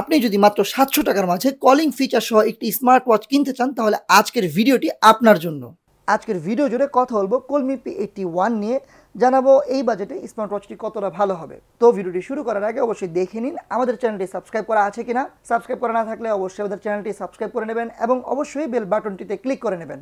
আপনি যদি মাত্র সাতশো টাকার মাঝে কলিং ফিচার সহ একটি স্মার্ট ওয়াচ কিনতে চান তাহলে আজকের ভিডিওটি আপনার জন্য আজকের ভিডিও জুড়ে কথা বলবো কলমি পি এইটি ওয়ান নিয়ে জানাবো এই বাজেটে স্মার্ট ওয়াচটি কতটা ভালো হবে তো ভিডিওটি শুরু করার আগে অবশ্যই দেখে নিন আমাদের চ্যানেলটি সাবস্ক্রাইব করা আছে কিনা সাবস্ক্রাইব করা না থাকলে অবশ্যই আমাদের চ্যানেলটি সাবস্ক্রাইব করে নেবেন এবং অবশ্যই বেল বাটনটিতে ক্লিক করে নেবেন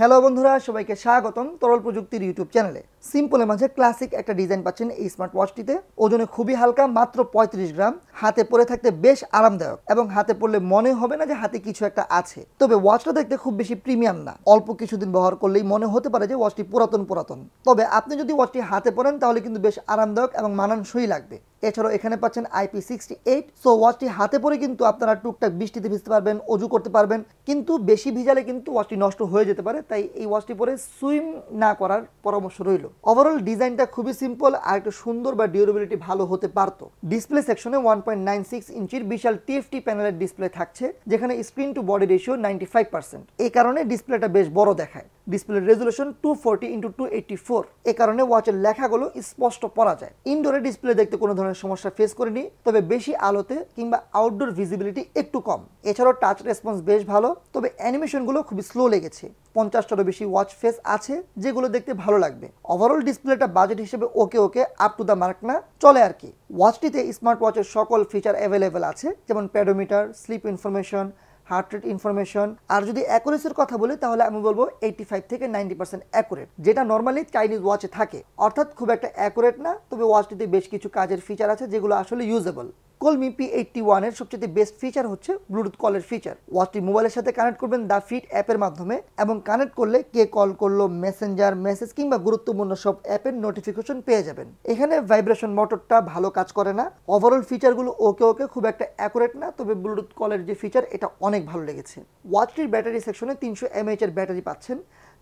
হ্যালো বন্ধুরা সবাইকে স্বাগতম তরল প্রযুক্তির ইউটিউব চ্যানেলে সিম্পলের মাঝে ক্লাসিক একটা ডিজাইন পাচ্ছেন এই স্মার্ট ওয়াচটিতে ওজনে খুবই হালকা মাত্র ৩৫ গ্রাম হাতে পরে থাকতে বেশ আরামদায়ক এবং হাতে পড়লে মনে হবে না যে হাতে কিছু একটা আছে তবে ওয়াচটা দেখতে খুব বেশি প্রিমিয়াম না অল্প কিছুদিন ব্যবহার করলেই মনে হতে পারে যে ওয়াচটি পুরাতন পুরাতন তবে আপনি যদি ওয়াচটি হাতে পরেন তাহলে কিন্তু বেশ আরামদায়ক এবং মানানসই লাগবে এছাড়াও এখানে পাচ্ছেন আইপি সিক্সটি এইট সো ওয়াচটি হাতে পরে কিন্তু আপনারা টুকটাক বৃষ্টিতে ভিজতে পারবেন অজু করতে পারবেন কিন্তু বেশি ভিজালে কিন্তু ওয়াচটি নষ্ট হয়ে যেতে পারে তাই এই ওয়াচটি পরে সুইম না করার পরামর্শ রইল ওভারঅল ডিজাইনটা খুবই সিম্পল আর একটু সুন্দর বা ডিউরেবিলিটি ভালো হতে পারত ডিসপ্লে সেকশনে ওয়ান পয়েন্ট নাইন সিক্স ইঞ্চির বিশাল টিএফটি প্যানেলের ডিসপ্লে থাকছে যেখানে screen to body ratio ninety five percent এই কারণে ডিসপ্লেটা বেশ বড় দেখায় display resolution two forty into two eighty four এ কারণে ওয়াচের লেখাগুলো স্পষ্ট পড়া যায় ইনডোরে ডিসপ্লে দেখতে কোনো ধরনের সমস্যা ফেস করেনি তবে বেশি আলোতে কিংবা আউটডোর ভিজিবিলিটি একটু কম এছাড়াও টাচ রেসপন্স বেশ ভালো তবে অ্যানিমেশনগুলো খুবই স্লো লেগেছে পঞ্চাশটারও বেশি ওয়াচ ফেস আছে যেগুলো দেখতে ভালো লাগবে ওভারঅল ডিসপ্লেটা বাজেট হিসেবে okay okay up to the mark না চলে আর কি ওয়াচটিতে স্মার্ট ওয়াচের সকল ফিচার অ্যাভেলেবেল আছে যেমন pedometer sleep information heart rate information আর যদি অ্যাকুরেসির কথা বলি তাহলে আমি বলবো এইটি ফাইভ থেকে নাইনটি পার্সেন্ট অ্যাকুরেট যেটা নর্মালি চাইনিজ ওয়াচে থাকে অর্থাৎ খুব একটা অ্যাকুরেট না তবে ওয়াচটিতে বেশ কিছু কাজের ফিচার আছে যেগুলো আসলে ইউজেবল কল মিপি এইটটি ওয়ানের সবচেয়ে বেস্ট ফিচার হচ্ছে ব্লুটুথ কলের ফিচার ওয়াচটি মোবাইলের সাথে কানেক্ট করবেন দ্য ফিট অ্যাপের মাধ্যমে এবং কানেক্ট করলে কে কল করলো মেসেঞ্জার মেসেজ কিংবা গুরুত্বপূর্ণ সব অ্যাপের নোটিফিকেশন পেয়ে যাবেন এখানে ভাইব্রেশন মোটরটা ভালো কাজ করে না ওভারঅল ফিচারগুলো ওকে ওকে খুব একটা অ্যাকুরেট না তবে ব্লুটুথ কলের যে ফিচার এটা অনেক ভালো লেগেছে ওয়াচটির ব্যাটারি সেকশনে তিনশো এমএইচ এর ব্যাটারি পাচ্ছেন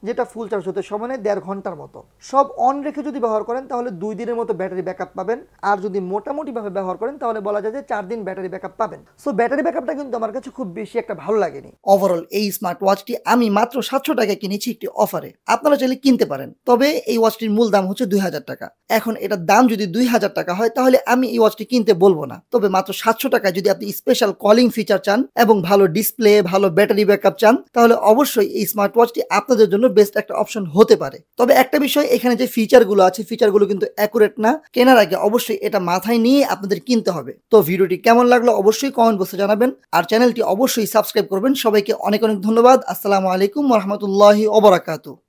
যেটা ফুল চার্জ হতে সময় দেড় ঘন্টার মতো সব অন রেখে যদি ব্যবহার করেন তাহলে দুই দিনের মতো ব্যাটারি ব্যাকআপ পাবেন আর যদি মোটামুটিভাবে ব্যবহার করেন তাহলে বলা যায় যে চার দিন ব্যাটারি ব্যাকআপ পাবেন সো ব্যাটারি ব্যাকআপটা কিন্তু আমার কাছে খুব বেশি একটা ভালো লাগেনি ওভারঅল এই স্মার্ট ওয়াচটি আমি মাত্র সাতশো টাকায় কিনেছি একটি অফারে আপনারা চাইলে কিনতে পারেন তবে এই ওয়াচটির মূল দাম হচ্ছে দুই হাজার টাকা এখন এটার দাম যদি দুই হাজার টাকা হয় তাহলে আমি এই ওয়াচটি কিনতে বলবো না তবে মাত্র সাতশো টাকায় যদি আপনি স্পেশাল কলিং ফিচার চান এবং ভালো ডিসপ্লে ভালো ব্যাটারি ব্যাকআপ চান তাহলে অবশ্যই এই স্মার্ট ওয়াচটি আপনাদের জন্য বেস্ট একটা অপশন হতে পারে তবে একটা বিষয় এখানে যে ফিচারগুলো আছে ফিচারগুলো কিন্তু অ্যাকুরেট না কেনার আগে অবশ্যই এটা মাথায় নিয়ে আপনাদের কিনতে হবে তো ভিডিওটি কেমন লাগলো অবশ্যই কমেন্ট বক্সে জানাবেন আর চ্যানেলটি অবশ্যই সাবস্ক্রাইব করবেন সবাইকে অনেক অনেক ধন্যবাদ আসসালামু আলাইকুম রহমতুল্লাহ অবরাকাতু